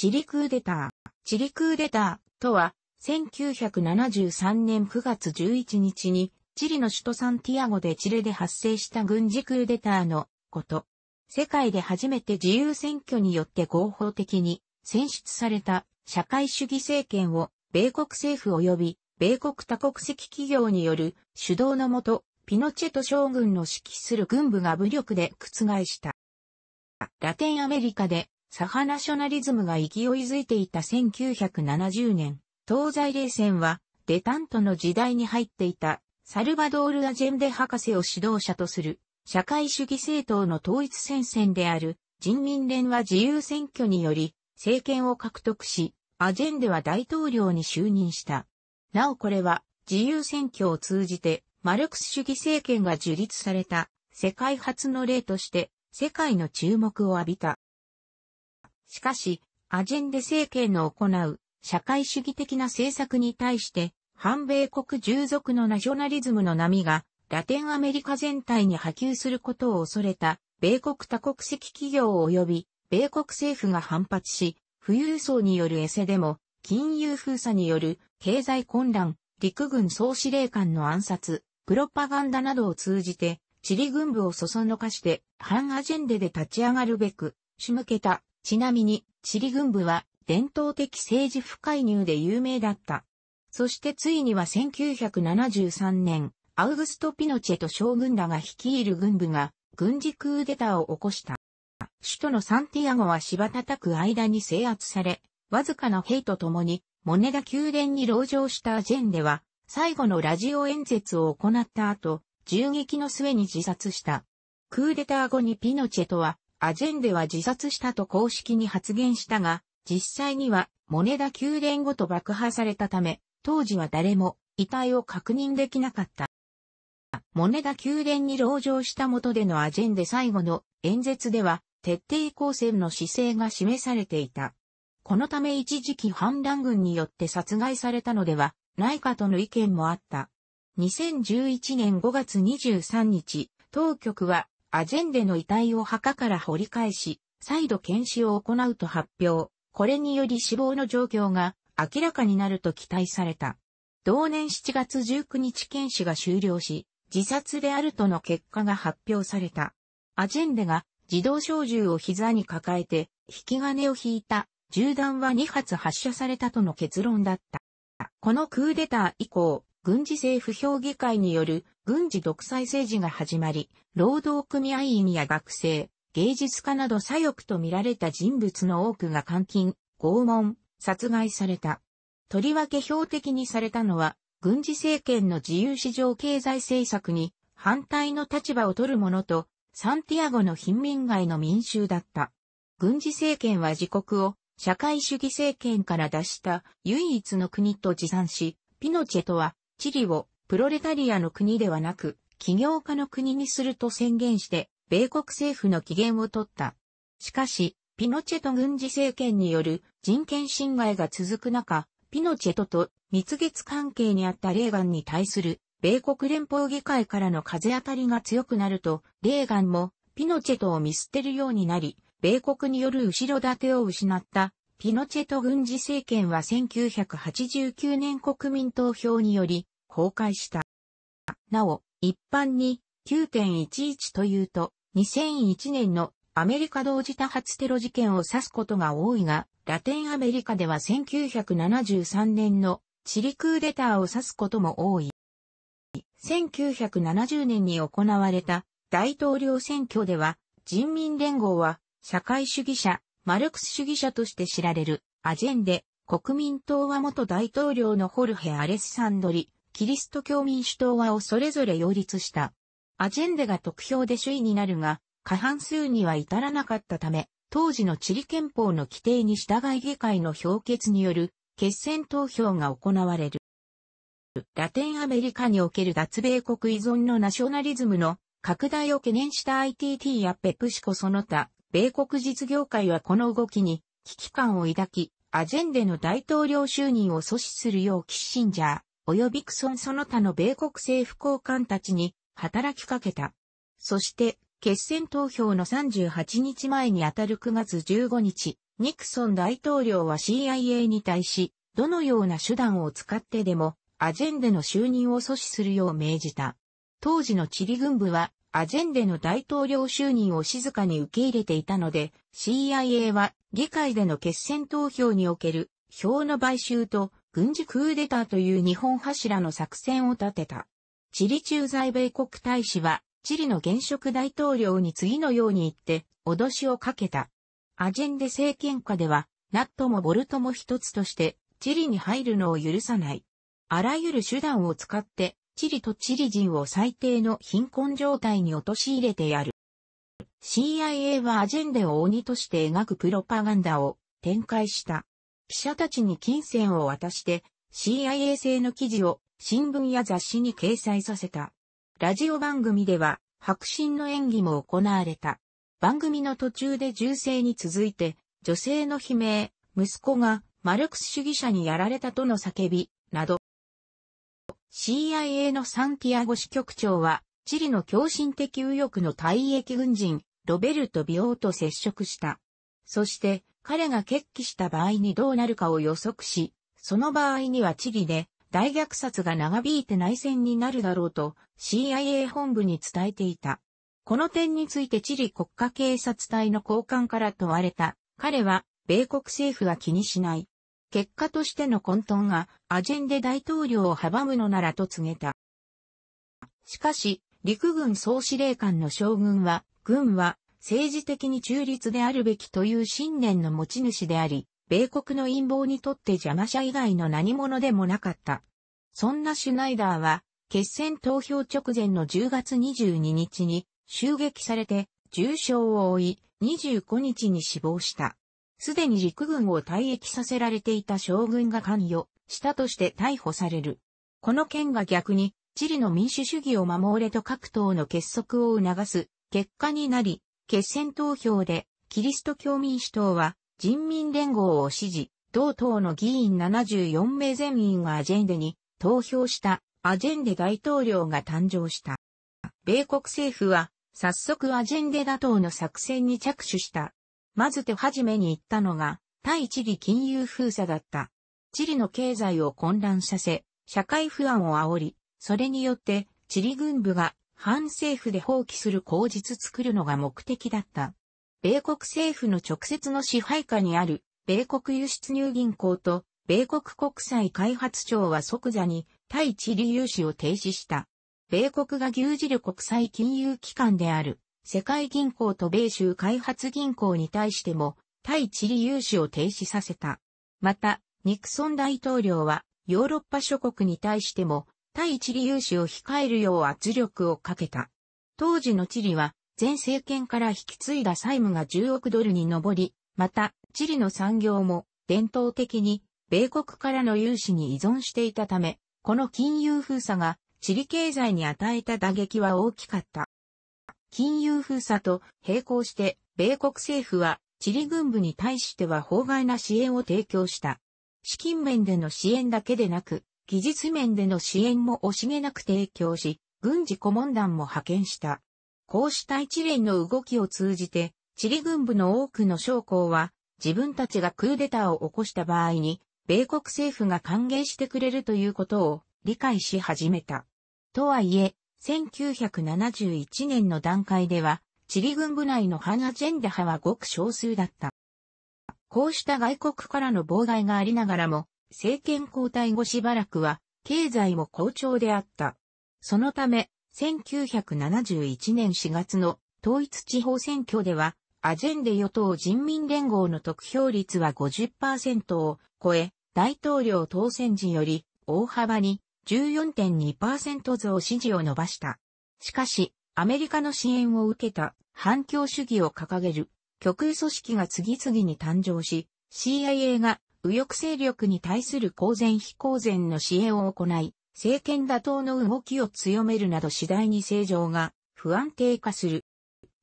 チリクーデター。チリクーデターとは、1973年9月11日に、チリの首都サンティアゴでチレで発生した軍事クーデターのこと。世界で初めて自由選挙によって合法的に選出された社会主義政権を米国政府及び米国多国籍企業による主導のもと、ピノチェト将軍の指揮する軍部が武力で覆した。ラテンアメリカで左派ナショナリズムが勢いづいていた1970年、東西冷戦はデタントの時代に入っていたサルバドール・アジェンデ博士を指導者とする社会主義政党の統一戦線である人民連は自由選挙により政権を獲得し、アジェンデは大統領に就任した。なおこれは自由選挙を通じてマルクス主義政権が樹立された世界初の例として世界の注目を浴びた。しかし、アジェンデ政権の行う社会主義的な政策に対して、反米国従属のナショナリズムの波がラテンアメリカ全体に波及することを恐れた米国多国籍企業及び米国政府が反発し、富裕層によるエセでも金融封鎖による経済混乱、陸軍総司令官の暗殺、プロパガンダなどを通じて、チリ軍部をそそのかして、反アジェンデで立ち上がるべく、仕向けたちなみに、チリ軍部は伝統的政治不介入で有名だった。そしてついには1973年、アウグスト・ピノチェと将軍らが率いる軍部が軍事クーデターを起こした。首都のサンティアゴは芝叩く間に制圧され、わずかな兵と共にモネダ宮殿に籠城したアジェンデは、最後のラジオ演説を行った後、銃撃の末に自殺した。クーデター後にピノチェとはアジェンデは自殺したと公式に発言したが、実際にはモネダ宮殿ごと爆破されたため、当時は誰も遺体を確認できなかった。モネダ宮殿に籠城した元でのアジェンデ最後の演説では、徹底抗戦の姿勢が示されていた。このため一時期反乱軍によって殺害されたのではないかとの意見もあった。2011年5月23日、当局はアジェンデの遺体を墓から掘り返し、再度検視を行うと発表。これにより死亡の状況が明らかになると期待された。同年7月19日検視が終了し、自殺であるとの結果が発表された。アジェンデが自動小銃を膝に抱えて、引き金を引いた銃弾は2発発射されたとの結論だった。このクーデター以降、軍事政府評議会による軍事独裁政治が始まり、労働組合員や学生、芸術家など左翼と見られた人物の多くが監禁、拷問、殺害された。とりわけ標的にされたのは、軍事政権の自由市場経済政策に反対の立場を取る者と、サンティアゴの貧民街の民衆だった。軍事政権は自国を社会主義政権から出した唯一の国と持参し、ピノチェとはチリをプロレタリアの国ではなく起業家の国にすると宣言して、米国政府の機嫌を取った。しかし、ピノチェト軍事政権による人権侵害が続く中、ピノチェトと蜜月関係にあったレーガンに対する米国連邦議会からの風当たりが強くなると、レーガンもピノチェトを見捨てるようになり、米国による後ろ盾を失ったピノチェト軍事政権は1989年国民投票により崩壊した。なお、一般に9.11というと2001年のアメリカ同時多発テロ事件を指すことが多いが、ラテンアメリカでは1973年のチリクーデターを指すことも多い。1970年に行われた大統領選挙では、人民連合は社会主義者、マルクス主義者として知られるアジェンデ、国民党は元大統領のホルヘ・アレッサンドリ、キリスト教民主党はをそれぞれ擁立した。アジェンデが得票で首位になるが、過半数には至らなかったため、当時のチリ憲法の規定に従い議会の評決による決選投票が行われる。ラテンアメリカにおける脱米国依存のナショナリズムの拡大を懸念した ITT やペプシコその他、米国実業界はこの動きに危機感を抱き、アジェンデの大統領就任を阻止するようキッシンジャー、及びクソンその他の米国政府高官たちに働きかけた。そして、決戦投票の38日前にあたる9月15日、ニクソン大統領は CIA に対し、どのような手段を使ってでも、アジェンデの就任を阻止するよう命じた。当時のチリ軍部は、アジェンデの大統領就任を静かに受け入れていたので、CIA は議会での決戦投票における票の買収と軍事クーデターという日本柱の作戦を立てた。チリ駐在米国大使は、チリの現職大統領に次のように言って、脅しをかけた。アジェンデ政権下では、ナットもボルトも一つとして、チリに入るのを許さない。あらゆる手段を使って、チリとチリ人を最低の貧困状態に陥れてやる。CIA はアジェンデを鬼として描くプロパガンダを展開した。記者たちに金銭を渡して CIA 製の記事を新聞や雑誌に掲載させた。ラジオ番組では白真の演技も行われた。番組の途中で銃声に続いて女性の悲鳴、息子がマルクス主義者にやられたとの叫び、など。CIA のサンティアゴ支局長は、チリの狂信的右翼の退役軍人、ロベルト・ビオーと接触した。そして、彼が決起した場合にどうなるかを予測し、その場合にはチリで大虐殺が長引いて内戦になるだろうと CIA 本部に伝えていた。この点についてチリ国家警察隊の高官から問われた。彼は、米国政府は気にしない。結果としての混沌がアジェンデ大統領を阻むのならと告げた。しかし、陸軍総司令官の将軍は、軍は政治的に中立であるべきという信念の持ち主であり、米国の陰謀にとって邪魔者以外の何者でもなかった。そんなシュナイダーは、決戦投票直前の10月22日に襲撃されて重傷を負い、25日に死亡した。すでに陸軍を退役させられていた将軍が関与したとして逮捕される。この件が逆に、チリの民主主義を守れと各党の結束を促す結果になり、決選投票で、キリスト教民主党は人民連合を支持、同党の議員74名全員がアジェンデに投票したアジェンデ大統領が誕生した。米国政府は早速アジェンデ打倒の作戦に着手した。まず手始めに言ったのが対チリ金融封鎖だった。チリの経済を混乱させ、社会不安を煽り、それによってチリ軍部が反政府で放棄する口実作るのが目的だった。米国政府の直接の支配下にある、米国輸出入銀行と、米国国際開発庁は即座に、対地理融資を停止した。米国が牛耳る国際金融機関である、世界銀行と米州開発銀行に対しても、対地理融資を停止させた。また、ニクソン大統領は、ヨーロッパ諸国に対しても、対一理融資を控えるよう圧力をかけた。当時のチリは、前政権から引き継いだ債務が10億ドルに上り、また、チリの産業も伝統的に米国からの融資に依存していたため、この金融封鎖がチリ経済に与えた打撃は大きかった。金融封鎖と並行して、米国政府はチリ軍部に対しては法外な支援を提供した。資金面での支援だけでなく、技術面での支援も惜しげなく提供し、軍事顧問団も派遣した。こうした一連の動きを通じて、チリ軍部の多くの将校は、自分たちがクーデターを起こした場合に、米国政府が歓迎してくれるということを理解し始めた。とはいえ、1971年の段階では、チリ軍部内の反アジェンダ派はごく少数だった。こうした外国からの妨害がありながらも、政権交代後しばらくは、経済も好調であった。そのため、1971年4月の統一地方選挙では、アジェンデ与党人民連合の得票率は50%を超え、大統領当選時より大幅に14.2%増支持を伸ばした。しかし、アメリカの支援を受けた反共主義を掲げる極右組織が次々に誕生し、CIA が右翼勢力に対する公然非公然の支援を行い、政権打倒の動きを強めるなど次第に政情が不安定化する。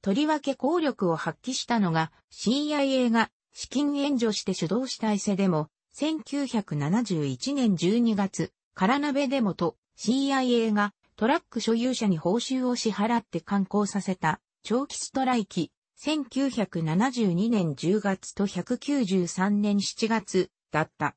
とりわけ効力を発揮したのが CIA が資金援助して主導した伊勢でも、1971年12月、カラナベデモと CIA がトラック所有者に報酬を支払って観光させた長期ストライキ1972年10月と193年7月だった。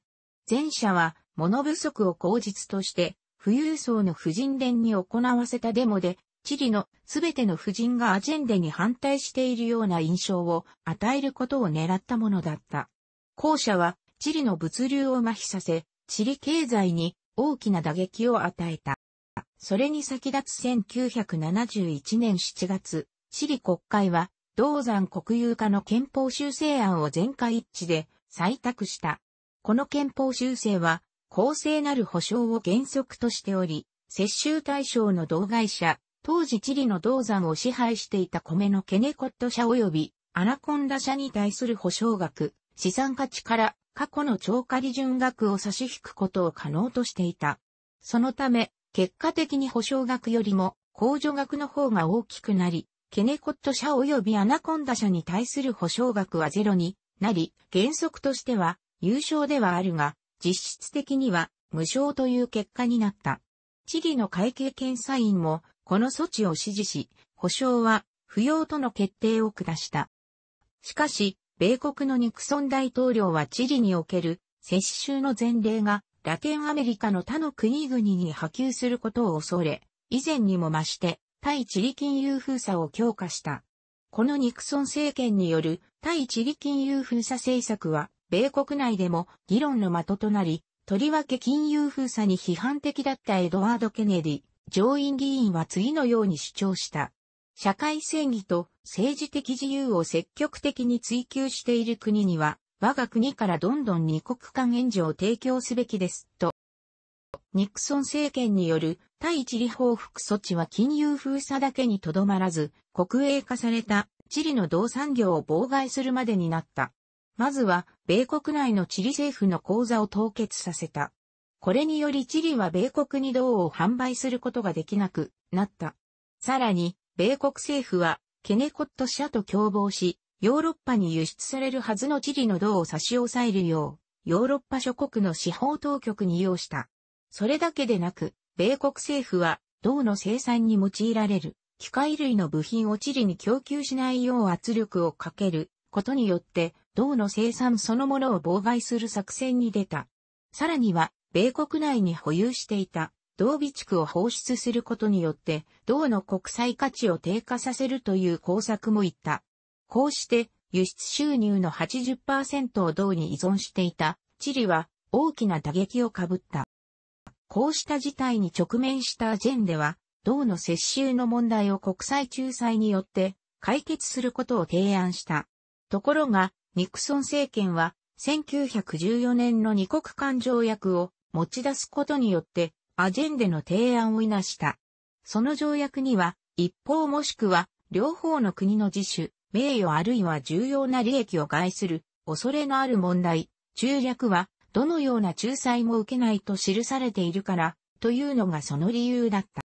前者は物不足を口実として富裕層の婦人連に行わせたデモで、チリのすべての婦人がアジェンデに反対しているような印象を与えることを狙ったものだった。後者はチリの物流を麻痺させ、チリ経済に大きな打撃を与えた。それに先立つ1971年7月、チリ国会は銅山国有化の憲法修正案を全会一致で採択した。この憲法修正は、公正なる保障を原則としており、接収対象の同会社、当時チリの銅山を支配していた米のケネコット社及びアナコンダ社に対する保証額、資産価値から過去の超過利潤額を差し引くことを可能としていた。そのため、結果的に保証額よりも控除額の方が大きくなり、ケネコット社及びアナコンダ社に対する保証額はゼロになり、原則としては優勝ではあるが、実質的には無償という結果になった。地理の会計検査院もこの措置を支持し、保証は不要との決定を下した。しかし、米国のニクソン大統領はチリにおける接種の前例がラテンアメリカの他の国々に波及することを恐れ、以前にも増して対地理金融封鎖を強化した。このニクソン政権による対地理金融封鎖政策は、米国内でも議論の的となり、とりわけ金融封鎖に批判的だったエドワード・ケネディ、上院議員は次のように主張した。社会正義と政治的自由を積極的に追求している国には、我が国からどんどん二国間援助を提供すべきです、とニクソン政権による対チリ報復措置は金融封鎖だけにとどまらず、国営化されたチリの同産業を妨害するまでになった。まずは、米国内のチリ政府の口座を凍結させた。これによりチリは米国に銅を販売することができなくなった。さらに、米国政府は、ケネコット社と共謀し、ヨーロッパに輸出されるはずのチリの銅を差し押さえるよう、ヨーロッパ諸国の司法当局に要した。それだけでなく、米国政府は銅の生産に用いられる機械類の部品をチリに供給しないよう圧力をかけることによって銅の生産そのものを妨害する作戦に出た。さらには、米国内に保有していた銅備蓄を放出することによって銅の国際価値を低下させるという工作もいった。こうして輸出収入の80%を銅に依存していたチリは大きな打撃をかぶった。こうした事態に直面したジェンでは、銅の接収の問題を国際仲裁によって解決することを提案した。ところが、ニクソン政権は1914年の二国間条約を持ち出すことによってアジェンデの提案をいなした。その条約には一方もしくは両方の国の自主、名誉あるいは重要な利益を害する恐れのある問題、中略はどのような仲裁も受けないと記されているから、というのがその理由だった。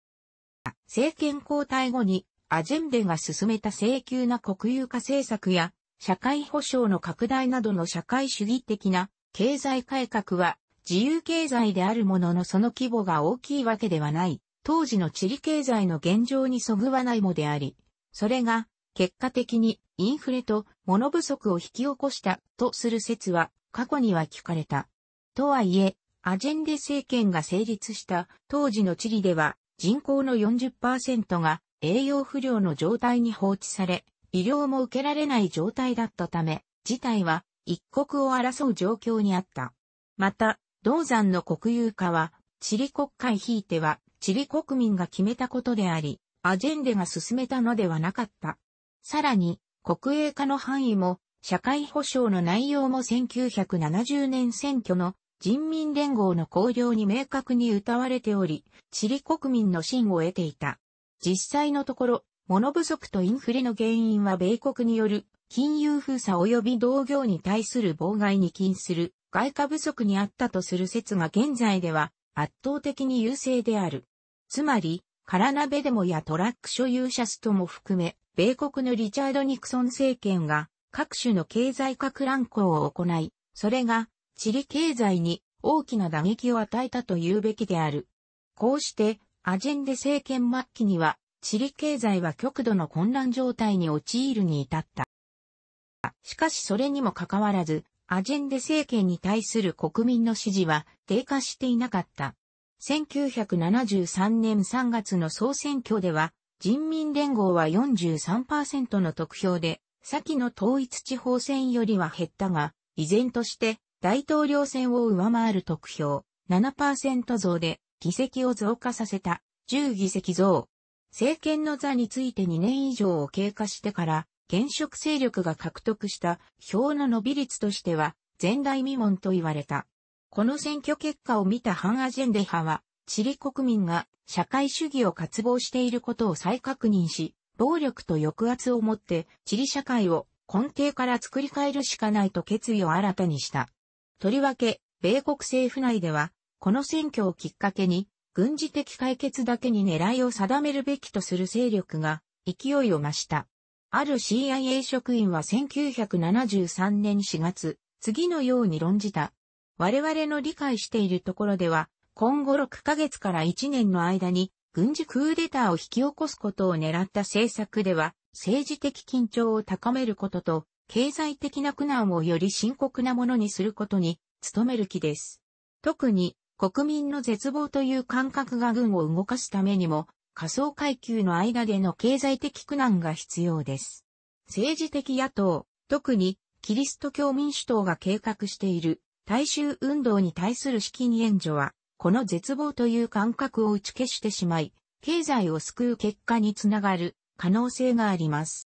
政権交代後に、アジェンデが進めた請求な国有化政策や、社会保障の拡大などの社会主義的な経済改革は、自由経済であるもののその規模が大きいわけではない、当時の地理経済の現状にそぐわないもであり、それが、結果的にインフレと物不足を引き起こしたとする説は過去には聞かれた。とはいえ、アジェンデ政権が成立した当時のチリでは人口の40%が栄養不良の状態に放置され、医療も受けられない状態だったため、事態は一刻を争う状況にあった。また、銅山の国有化は、チリ国会ひいては、チリ国民が決めたことであり、アジェンデが進めたのではなかった。さらに、国営化の範囲も社会保障の内容も1970年選挙の人民連合の綱領に明確に謳われており、チリ国民の信を得ていた。実際のところ、物不足とインフレの原因は米国による金融封鎖及び同業に対する妨害に禁する外貨不足にあったとする説が現在では圧倒的に優勢である。つまり、カラナベデモやトラック所有者ストも含め、米国のリチャード・ニクソン政権が各種の経済拡乱行を行い、それが地理経済に大きな打撃を与えたと言うべきである。こうして、アジェンデ政権末期には、地理経済は極度の混乱状態に陥るに至った。しかしそれにもかかわらず、アジェンデ政権に対する国民の支持は低下していなかった。1973年3月の総選挙では、人民連合は43%の得票で先の統一地方選よりは減ったが、依然として大統領選を上回る得票7%増で議席を増加させた10議席増。政権の座について2年以上を経過してから現職勢力が獲得した票の伸び率としては前代未聞と言われた。この選挙結果を見た反アジェンデ派は、チリ国民が社会主義を渇望していることを再確認し、暴力と抑圧をもって、地理社会を根底から作り変えるしかないと決意を新たにした。とりわけ、米国政府内では、この選挙をきっかけに、軍事的解決だけに狙いを定めるべきとする勢力が勢いを増した。ある CIA 職員は1973年4月、次のように論じた。我々の理解しているところでは、今後6ヶ月から1年の間に軍事クーデターを引き起こすことを狙った政策では、政治的緊張を高めることと、経済的な苦難をより深刻なものにすることに努める気です。特に国民の絶望という感覚が軍を動かすためにも仮想階級の間での経済的苦難が必要です。政治的野党、特にキリスト教民主党が計画している大衆運動に対する資金援助はこの絶望という感覚を打ち消してしまい、経済を救う結果につながる可能性があります。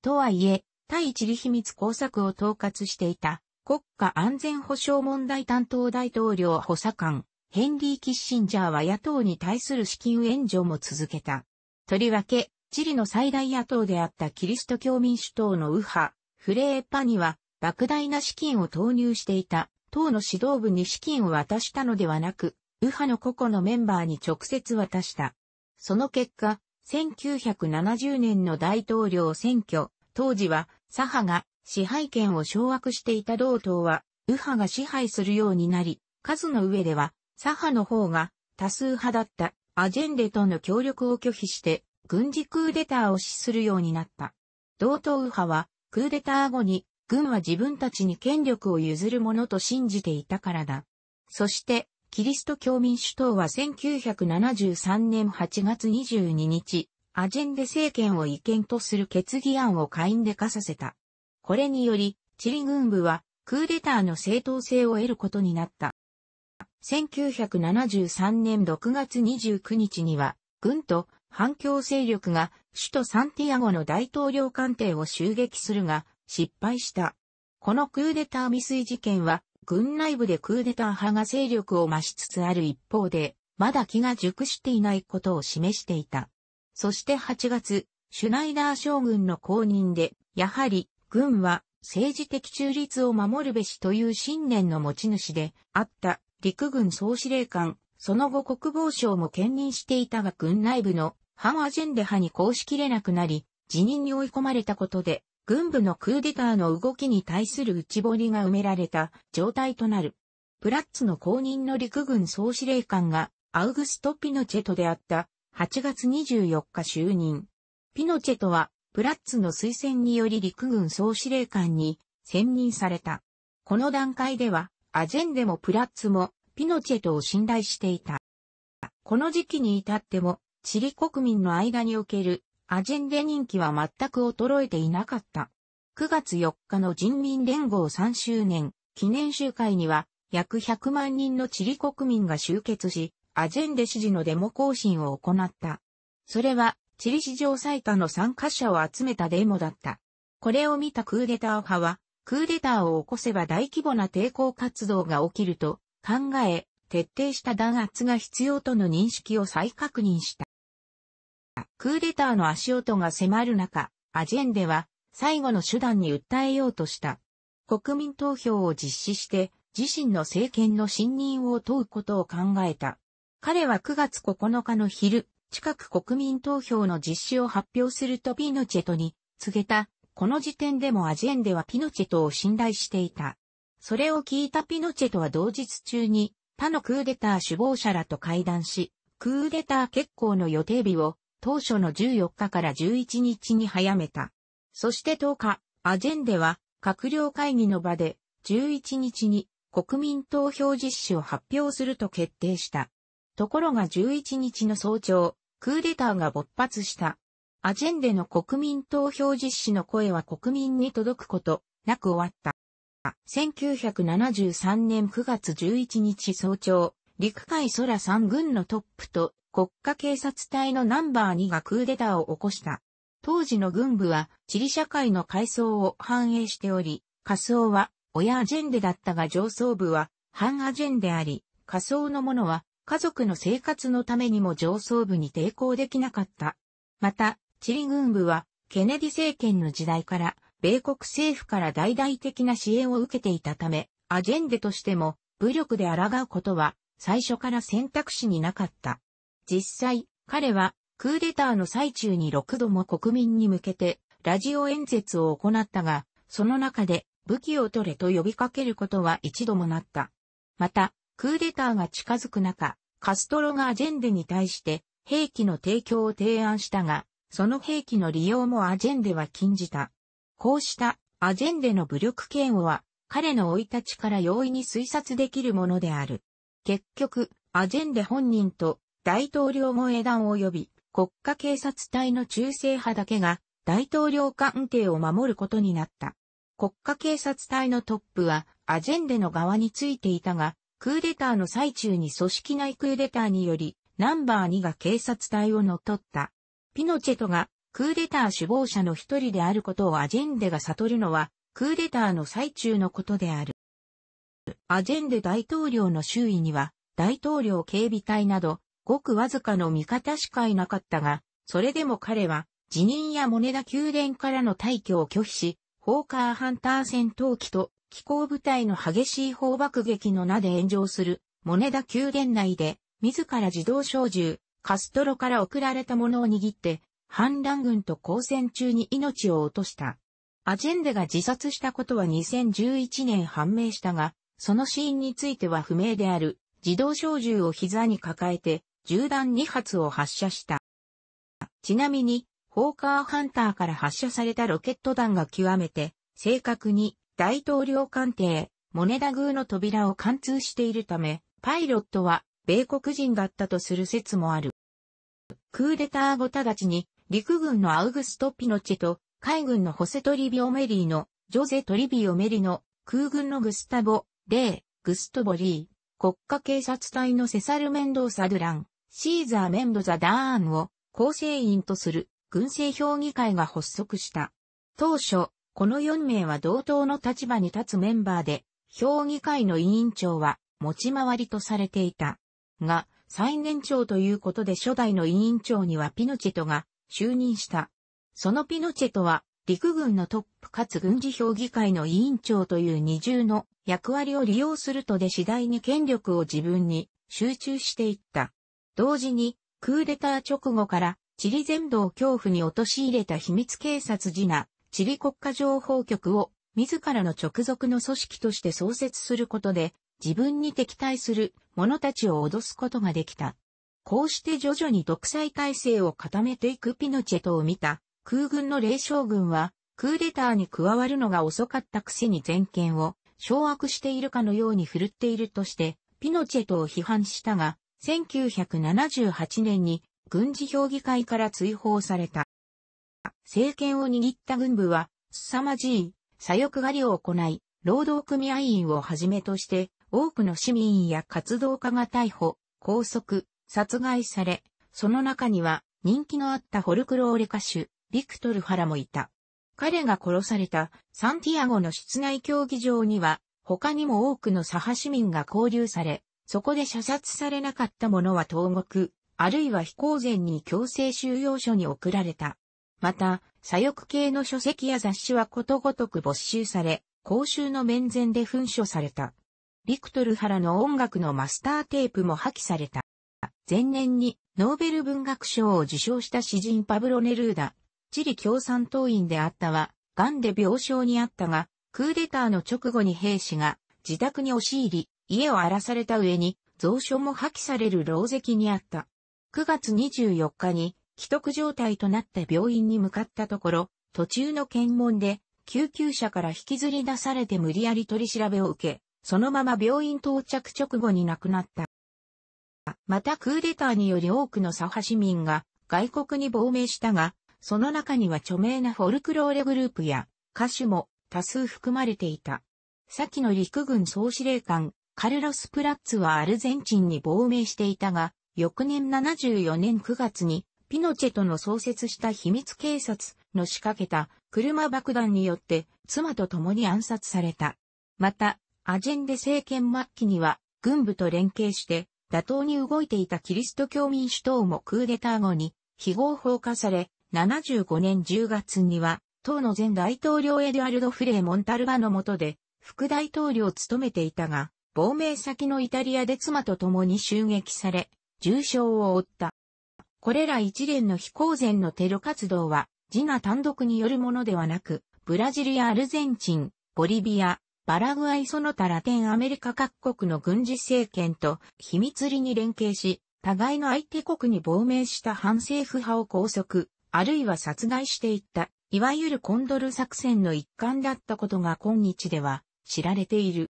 とはいえ、対地理秘密工作を統括していた国家安全保障問題担当大統領補佐官、ヘンリー・キッシンジャーは野党に対する資金援助も続けた。とりわけ、チリの最大野党であったキリスト教民主党の右派、フレーパには莫大な資金を投入していた党の指導部に資金を渡したのではなく、右派の個々のメンバーに直接渡した。その結果、1970年の大統領選挙、当時は左派が支配権を掌握していた同党は、右派が支配するようになり、数の上では左派の方が多数派だったアジェンデとの協力を拒否して軍事クーデターを死するようになった。同党右派はクーデター後に軍は自分たちに権力を譲るものと信じていたからだ。そして、キリスト教民主党は1973年8月22日、アジェンデ政権を違憲とする決議案を下院で課させた。これにより、チリ軍部はクーデターの正当性を得ることになった。1973年6月29日には、軍と反共勢力が首都サンティアゴの大統領官邸を襲撃するが、失敗した。このクーデター未遂事件は、軍内部でクーデター派が勢力を増しつつある一方で、まだ気が熟していないことを示していた。そして8月、シュナイダー将軍の公認で、やはり、軍は政治的中立を守るべしという信念の持ち主であった陸軍総司令官、その後国防省も兼任していたが軍内部の反アジェンダ派に公しきれなくなり、辞任に追い込まれたことで、軍部のクーデターの動きに対する内堀が埋められた状態となる。プラッツの公認の陸軍総司令官がアウグスト・ピノチェトであった8月24日就任。ピノチェトはプラッツの推薦により陸軍総司令官に選任された。この段階ではアジェンデもプラッツもピノチェトを信頼していた。この時期に至ってもチリ国民の間におけるアジェンデ人気は全く衰えていなかった。9月4日の人民連合3周年記念集会には約100万人のチリ国民が集結し、アジェンデ支持のデモ行進を行った。それはチリ史上最多の参加者を集めたデモだった。これを見たクーデター派は、クーデターを起こせば大規模な抵抗活動が起きると考え、徹底した弾圧が必要との認識を再確認した。クーデターの足音が迫る中、アジェンデは最後の手段に訴えようとした。国民投票を実施して自身の政権の信任を問うことを考えた。彼は9月9日の昼、近く国民投票の実施を発表するとピノチェトに告げた。この時点でもアジェンデはピノチェトを信頼していた。それを聞いたピノチェトは同日中に他のクーデター首謀者らと会談し、クーデター決行の予定日を当初の14日から11日に早めた。そして10日、アジェンデは閣僚会議の場で11日に国民投票実施を発表すると決定した。ところが11日の早朝、クーデターが勃発した。アジェンデの国民投票実施の声は国民に届くことなく終わった。1973年9月11日早朝、陸海空三軍のトップと国家警察隊のナンバー2がクーデターを起こした。当時の軍部は地理社会の階層を反映しており、仮想は親アジェンデだったが上層部は反アジェンであり、仮想の者は家族の生活のためにも上層部に抵抗できなかった。また、チリ軍部はケネディ政権の時代から米国政府から大々的な支援を受けていたため、アジェンデとしても武力で抗うことは最初から選択肢になかった。実際、彼はクーデターの最中に6度も国民に向けてラジオ演説を行ったが、その中で武器を取れと呼びかけることは一度もなった。また、クーデターが近づく中、カストロがアジェンデに対して兵器の提供を提案したが、その兵器の利用もアジェンデは禁じた。こうしたアジェンデの武力嫌悪は彼の老い立ちから容易に推察できるものである。結局、アジェンデ本人と大統領も枝を及び国家警察隊の中性派だけが大統領官邸を守ることになった。国家警察隊のトップはアジェンデの側についていたが、クーデターの最中に組織内クーデターにより、ナンバー2が警察隊を乗っ取った。ピノチェトがクーデター首謀者の一人であることをアジェンデが悟るのは、クーデターの最中のことである。アジェンデ大統領の周囲には、大統領警備隊など、ごくわずかの味方しかいなかったが、それでも彼は辞任やモネダ宮殿からの退去を拒否し、ホーカーハンター戦闘機と機構部隊の激しい砲爆撃の名で炎上するモネダ宮殿内で自ら自動小銃、カストロから送られたものを握って、反乱軍と交戦中に命を落とした。アジェンデが自殺したことは2011年判明したが、その死因については不明である、自動小銃を膝に抱えて、銃弾2発を発射した。ちなみに、ホーカーハンターから発射されたロケット弾が極めて、正確に大統領官邸、モネダ宮の扉を貫通しているため、パイロットは米国人だったとする説もある。クーデター後直ちに、陸軍のアウグスト・ピノチェと、海軍のホセトリビオメリーの、ジョゼ・トリビオメリの、空軍のグスタボ、レー、グストボリー、国家警察隊のセサル・メンドーサ・ドゥラン、シーザー・メンドザ・ダーンを構成員とする軍政評議会が発足した。当初、この4名は同等の立場に立つメンバーで、評議会の委員長は持ち回りとされていた。が、最年長ということで初代の委員長にはピノチェトが就任した。そのピノチェトは陸軍のトップかつ軍事評議会の委員長という二重の役割を利用するとで次第に権力を自分に集中していった。同時に、クーデター直後から、チリ全土を恐怖に陥れた秘密警察ジナ、チリ国家情報局を、自らの直属の組織として創設することで、自分に敵対する者たちを脅すことができた。こうして徐々に独裁体制を固めていくピノチェトを見た空軍の霊将軍はクーデターに加わるのが遅かったくせに全権を掌握しているかのように振るっているとしてピノチェトを批判したが1978年に軍事評議会から追放された。政権を握った軍部は、凄まじい左翼狩りを行い、労働組合員をはじめとして、多くの市民や活動家が逮捕、拘束、殺害され、その中には人気のあったフォルクローレ歌手、ビクトル・ハラもいた。彼が殺されたサンティアゴの室内競技場には、他にも多くの左派市民が交流され、そこで射殺されなかった者は投獄、あるいは非公然に強制収容所に送られた。また、左翼系の書籍や雑誌はことごとく没収され、公衆の面前で噴書された。ビクトル・ハラの音楽のマスターテープも破棄された。前年にノーベル文学賞を受賞した詩人パブロ・ネルーダ、チリ共産党員であったは、癌で病床にあったが、クーデターの直後に兵士が自宅に押し入り、家を荒らされた上に、蔵書も破棄される牢石にあった。9月24日に、既得状態となった病院に向かったところ、途中の検問で、救急車から引きずり出されて無理やり取り調べを受け、そのまま病院到着直後に亡くなった。またクーデターにより多くの左派市民が外国に亡命したが、その中には著名なフォルクローレグループや歌手も多数含まれていた。先の陸軍総司令官カルロス・プラッツはアルゼンチンに亡命していたが、翌年74年9月に、ピノチェとの創設した秘密警察の仕掛けた車爆弾によって妻と共に暗殺された。また、アジェンデ政権末期には軍部と連携して妥当に動いていたキリスト教民主党もクーデター後に非合法化され、75年10月には党の前大統領エドゥアルド・フレー・モンタルバの下で副大統領を務めていたが、亡命先のイタリアで妻と共に襲撃され、重傷を負った。これら一連の非公然のテロ活動は、自ナ単独によるものではなく、ブラジルやアルゼンチン、ボリビア、バラグアイその他ラテンアメリカ各国の軍事政権と秘密裏に連携し、互いの相手国に亡命した反政府派を拘束、あるいは殺害していった、いわゆるコンドル作戦の一環だったことが今日では知られている。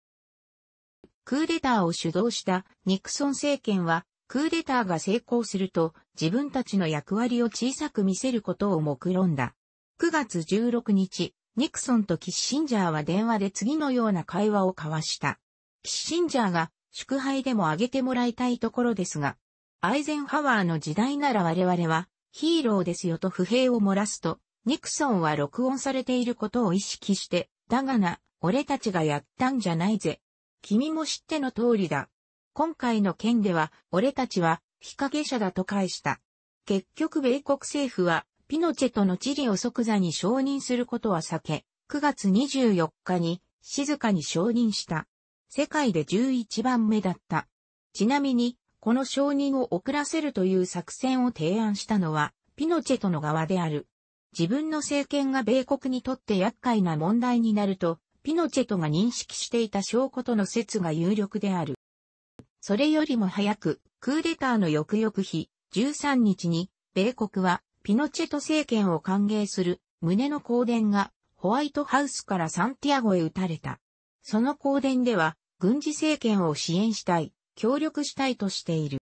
クーデターを主導したニクソン政権は、クーデターが成功すると自分たちの役割を小さく見せることを目論んだ。9月16日、ニクソンとキッシンジャーは電話で次のような会話を交わした。キッシンジャーが祝杯でもあげてもらいたいところですが、アイゼンハワーの時代なら我々はヒーローですよと不平を漏らすと、ニクソンは録音されていることを意識して、だがな、俺たちがやったんじゃないぜ、君も知っての通りだ。今回の件では、俺たちは、日陰者だと返した。結局米国政府は、ピノチェとの地理を即座に承認することは避け、9月24日に、静かに承認した。世界で11番目だった。ちなみに、この承認を遅らせるという作戦を提案したのは、ピノチェとの側である。自分の政権が米国にとって厄介な問題になると、ピノチェトが認識していた証拠との説が有力である。それよりも早く、クーデターの翌々日、13日に、米国は、ピノチェト政権を歓迎する、胸の公電が、ホワイトハウスからサンティアゴへ撃たれた。その公電では、軍事政権を支援したい、協力したいとしている。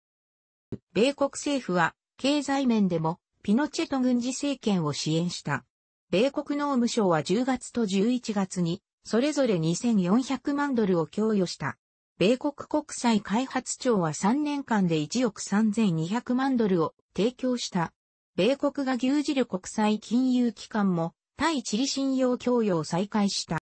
米国政府は、経済面でも、ピノチェト軍事政権を支援した。米国農務省は10月と11月に、それぞれ2400万ドルを供与した。米国国際開発庁は3年間で1億3200万ドルを提供した。米国が牛耳る国際金融機関も対チリ信用供与を再開した。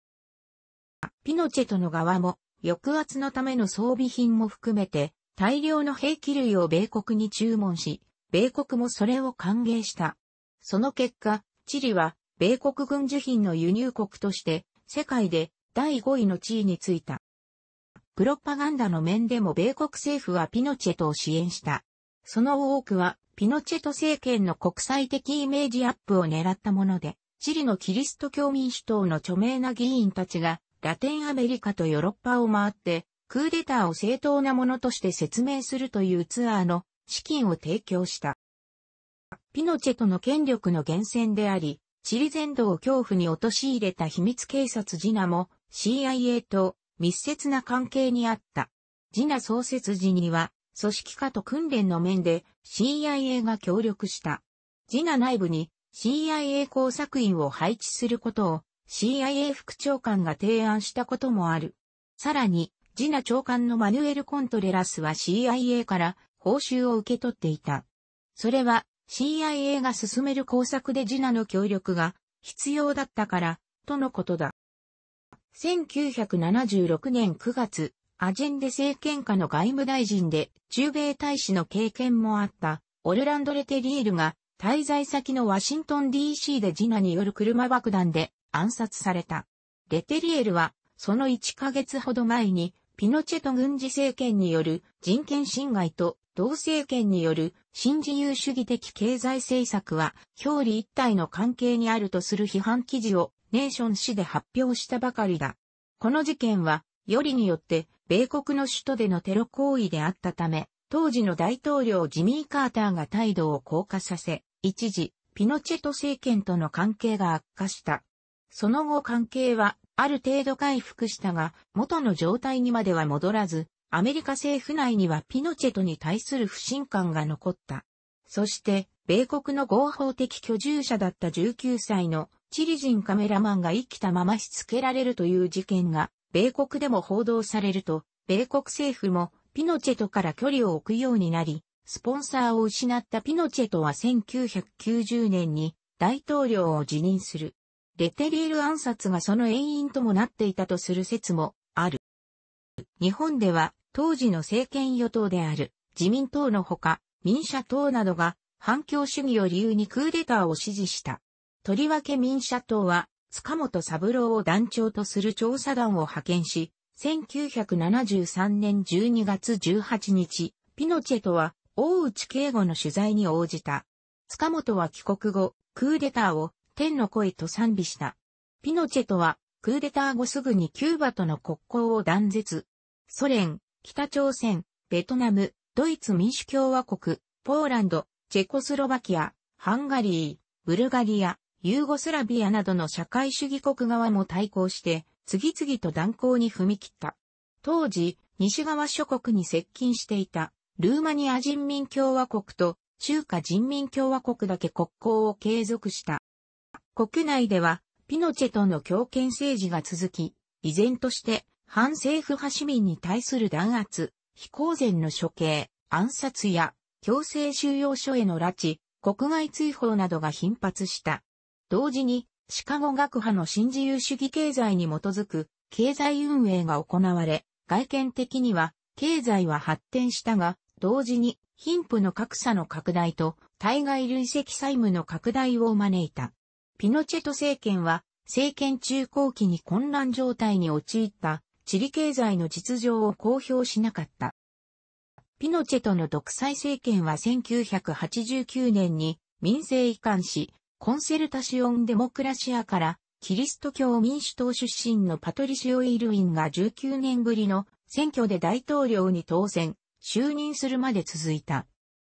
ピノチェトの側も抑圧のための装備品も含めて大量の兵器類を米国に注文し、米国もそれを歓迎した。その結果、チリは米国軍需品の輸入国として世界で第5位の地位についた。プロパガンダの面でも米国政府はピノチェトを支援した。その多くは、ピノチェト政権の国際的イメージアップを狙ったもので、チリのキリスト教民主党の著名な議員たちが、ラテンアメリカとヨーロッパを回って、クーデターを正当なものとして説明するというツアーの資金を提供した。ピノチェトの権力の源泉であり、チリ全土を恐怖に陥れた秘密警察ジナも CIA と密接な関係にあった。ジナ創設時には組織化と訓練の面で CIA が協力した。ジナ内部に CIA 工作員を配置することを CIA 副長官が提案したこともある。さらに、ジナ長官のマヌエル・コントレラスは CIA から報酬を受け取っていた。それは CIA が進める工作でジナの協力が必要だったから、とのことだ。1976年9月、アジェンデ政権下の外務大臣で中米大使の経験もあったオルランド・レテリールが滞在先のワシントン DC でジナによる車爆弾で暗殺された。レテリエルはその1ヶ月ほど前にピノチェト軍事政権による人権侵害と同政権による新自由主義的経済政策は表裏一体の関係にあるとする批判記事をネーション誌で発表したばかりだ。この事件は、よりによって米国の首都でのテロ行為であったため、当時の大統領ジミー・カーターが態度を硬化させ、一時、ピノチェト政権との関係が悪化した。その後関係はある程度回復したが、元の状態にまでは戻らず、アメリカ政府内にはピノチェトに対する不信感が残った。そして、米国の合法的居住者だった19歳のチリ人カメラマンが生きたまましつけられるという事件が、米国でも報道されると、米国政府もピノチェトから距離を置くようになり、スポンサーを失ったピノチェトは1990年に大統領を辞任する。レテリール暗殺がその遠因ともなっていたとする説もある。日本では当時の政権与党である自民党のほか民社党などが反共主義を理由にクーデターを支持した。とりわけ民社党は塚本三郎を団長とする調査団を派遣し、1973年12月18日、ピノチェとは大内敬吾の取材に応じた。塚本は帰国後、クーデターを天の声と賛美した。ピノチェとはクーデター後すぐにキューバとの国交を断絶。ソ連、北朝鮮、ベトナム、ドイツ民主共和国、ポーランド、チェコスロバキア、ハンガリー、ブルガリア、ユーゴスラビアなどの社会主義国側も対抗して、次々と断交に踏み切った。当時、西側諸国に接近していた、ルーマニア人民共和国と中華人民共和国だけ国交を継続した。国内では、ピノチェとの強権政治が続き、依然として反政府派市民に対する弾圧、非公然の処刑、暗殺や強制収容所への拉致、国外追放などが頻発した。同時に、シカゴ学派の新自由主義経済に基づく経済運営が行われ、外見的には経済は発展したが、同時に貧富の格差の拡大と対外累積債務の拡大を招いた。ピノチェト政権は政権中後期に混乱状態に陥ったチリ経済の実情を公表しなかった。ピノチェトの独裁政権は1989年に民政移管し、コンセルタシオン・デモクラシアからキリスト教民主党出身のパトリシオ・イルインが19年ぶりの選挙で大統領に当選、就任するまで続いた。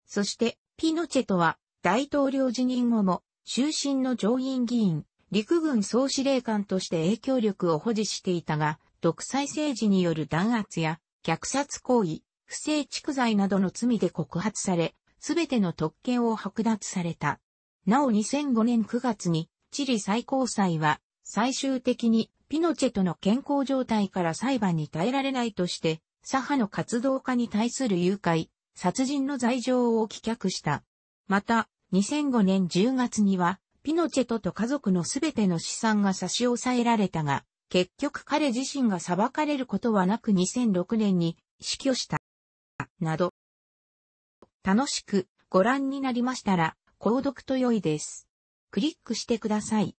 そして、ピノチェトは大統領辞任後も、終身の上院議員、陸軍総司令官として影響力を保持していたが、独裁政治による弾圧や虐殺行為、不正蓄財などの罪で告発され、すべての特権を剥奪された。なお2005年9月に、チリ最高裁は、最終的にピノチェとの健康状態から裁判に耐えられないとして、左派の活動家に対する誘拐、殺人の罪状を棄却した。また、2005年10月には、ピノチェトと家族のすべての資産が差し押さえられたが、結局彼自身が裁かれることはなく2006年に死去した。など。楽しくご覧になりましたら、購読と良いです。クリックしてください。